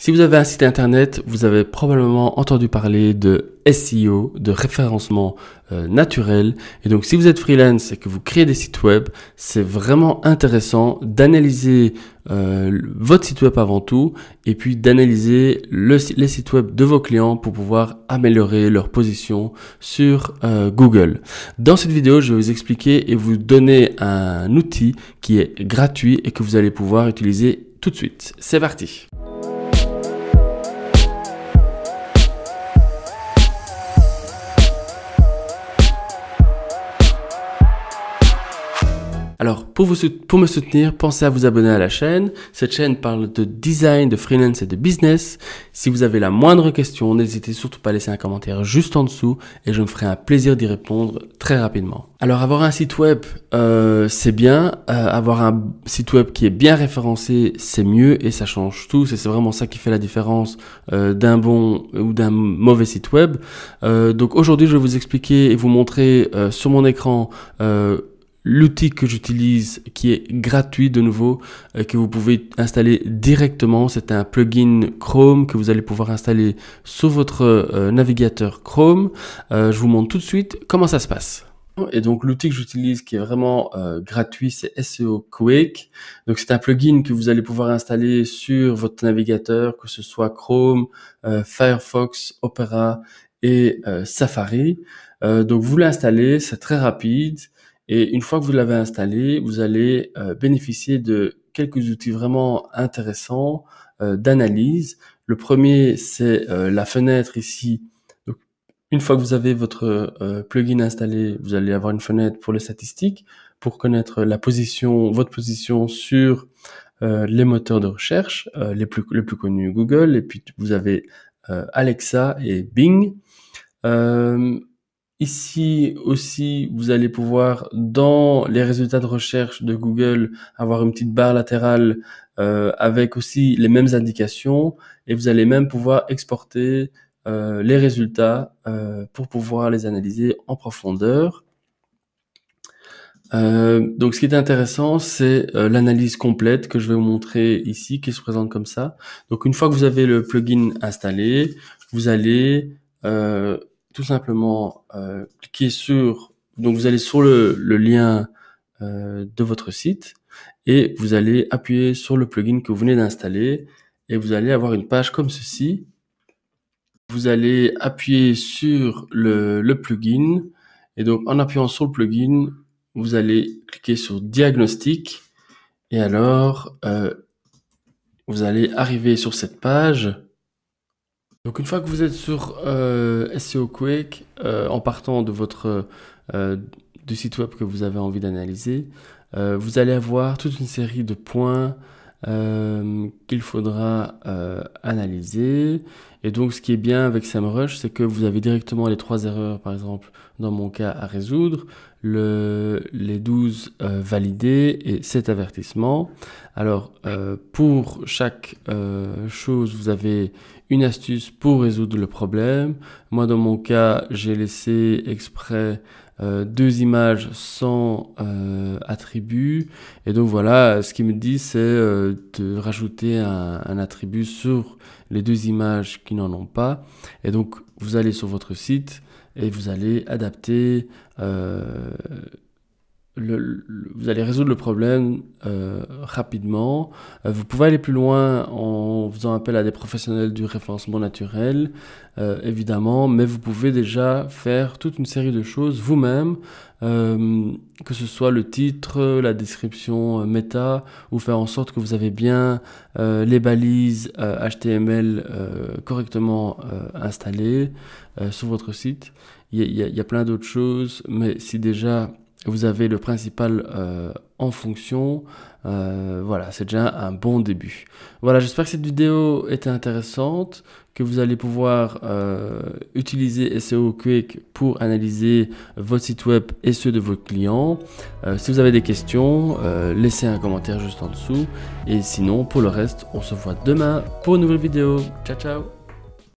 Si vous avez un site internet, vous avez probablement entendu parler de SEO, de référencement euh, naturel. Et donc si vous êtes freelance et que vous créez des sites web, c'est vraiment intéressant d'analyser euh, votre site web avant tout et puis d'analyser le, les sites web de vos clients pour pouvoir améliorer leur position sur euh, Google. Dans cette vidéo, je vais vous expliquer et vous donner un outil qui est gratuit et que vous allez pouvoir utiliser tout de suite. C'est parti Alors, pour, vous, pour me soutenir, pensez à vous abonner à la chaîne. Cette chaîne parle de design, de freelance et de business. Si vous avez la moindre question, n'hésitez surtout pas à laisser un commentaire juste en dessous et je me ferai un plaisir d'y répondre très rapidement. Alors, avoir un site web, euh, c'est bien. Euh, avoir un site web qui est bien référencé, c'est mieux et ça change tout. C'est vraiment ça qui fait la différence euh, d'un bon ou d'un mauvais site web. donc aujourd'hui, je vais vous expliquer et vous montrer sur mon écran l'outil que j'utilise qui est gratuit de nouveau, euh, que vous pouvez installer directement. C'est un plugin Chrome que vous allez pouvoir installer sur votre euh, navigateur Chrome. Euh, je vous montre tout de suite comment ça se passe. Et donc l'outil que j'utilise qui est vraiment gratuit, c'est SEO Quick. Donc c'est un plugin que vous allez pouvoir installer sur votre navigateur, que ce soit Chrome, Firefox, Opera et Safari. donc vous l'installez, c'est très rapide. Et une fois que vous l'avez installé, vous allez euh, bénéficier de quelques outils vraiment intéressants euh, d'analyse. Le premier, c'est euh, la fenêtre ici. une fois que vous avez votre plugin installé, vous allez avoir une fenêtre pour les statistiques, pour connaître la position, votre position sur les moteurs de recherche, les plus, les plus connus Google, et puis vous avez Alexa et Bing. Ici aussi, vous allez pouvoir, dans les résultats de recherche de Google, avoir une petite barre latérale euh, avec aussi les mêmes indications et vous allez même pouvoir exporter euh, les résultats euh, pour pouvoir les analyser en profondeur. donc ce qui est intéressant, c'est l'analyse complète que je vais vous montrer ici, qui se présente comme ça. Donc une fois que vous avez le plugin installé, vous allez tout simplement euh, sur, donc vous allez sur le, lien euh, de votre site et vous allez appuyer sur le plugin que vous venez d'installer et vous allez avoir une page comme ceci. Vous allez appuyer sur le, plugin et donc en appuyant sur le plugin, vous allez cliquer sur diagnostic et alors euh, vous allez arriver sur cette page donc une fois que vous êtes sur euh, SEO Quick, euh, en partant de votre euh, du site web que vous avez envie d'analyser, vous allez avoir toute une série de points qu'il faudra analyser et donc, ce qui est bien avec SEMrush, c'est que vous avez directement les trois erreurs, par exemple, dans mon cas, à résoudre, le, les 12 euh, validées et cet avertissement. Alors, euh, pour chaque euh, chose, vous avez une astuce pour résoudre le problème. Moi, dans mon cas, j'ai laissé exprès deux images sans attribut. Et donc, voilà, ce qu'il me dit, c'est de rajouter un attribut sur les deux images n'en ont pas. Et donc, vous allez sur votre site et vous allez adapter euh, vous allez résoudre le problème euh, rapidement. Euh, vous pouvez aller plus loin en faisant appel à des professionnels du référencement naturel, euh, évidemment, mais vous pouvez déjà faire toute une série de choses vous-même, que ce soit le titre, la description méta, ou faire en sorte que vous avez bien les balises HTML correctement installées sur votre site. Il y a plein d'autres choses, mais si déjà vous avez le principal euh, en fonction. Euh, voilà, c'est déjà un bon début. Voilà, j'espère que cette vidéo était intéressante, que vous allez pouvoir euh, utiliser SEO Quick pour analyser votre site web et ceux de vos clients. si vous avez des questions, laissez un commentaire juste en dessous. Et sinon, pour le reste, on se voit demain pour une nouvelle vidéo. Ciao, ciao